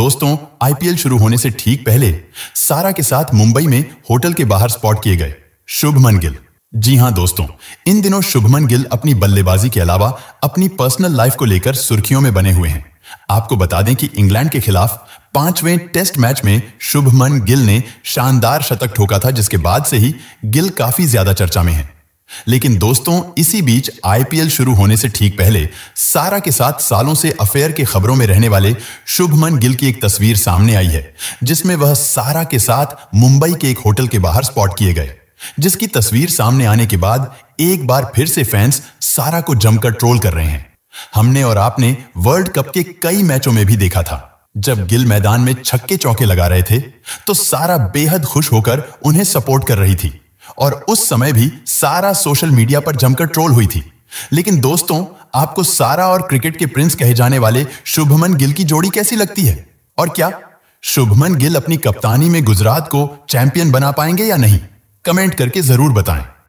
दोस्तों आईपीएल शुरू होने से ठीक पहले सारा के साथ मुंबई में होटल के बाहर स्पॉट किए गए शुभमन गिल जी हाँ दोस्तों इन दिनों शुभमन गिल अपनी बल्लेबाजी के अलावा अपनी पर्सनल लाइफ को लेकर सुर्खियों में बने हुए हैं आपको बता दें कि इंग्लैंड के खिलाफ पांचवें टेस्ट मैच में शुभमन गिल ने शानदार शतक ठोका था जिसके बाद से ही गिल काफी ज्यादा चर्चा में है लेकिन दोस्तों इसी बीच आईपीएल शुरू होने से ठीक पहले सारा के साथ सालों से अफेयर के खबरों में रहने वाले शुभमन गिल की एक तस्वीर सामने आई है जिसमें वह सारा के साथ मुंबई के एक होटल के बाहर स्पॉट किए गए जिसकी तस्वीर सामने आने के बाद एक बार फिर से फैंस सारा को जमकर ट्रोल कर रहे हैं हमने और आपने वर्ल्ड कप के कई मैचों में भी देखा था जब गिल मैदान में छक्के चौके लगा रहे थे तो सारा बेहद खुश होकर उन्हें सपोर्ट कर रही थी और उस समय भी सारा सोशल मीडिया पर जमकर ट्रोल हुई थी लेकिन दोस्तों आपको सारा और क्रिकेट के प्रिंस कहे जाने वाले शुभमन गिल की जोड़ी कैसी लगती है और क्या शुभमन गिल अपनी कप्तानी में गुजरात को चैंपियन बना पाएंगे या नहीं कमेंट करके जरूर बताएं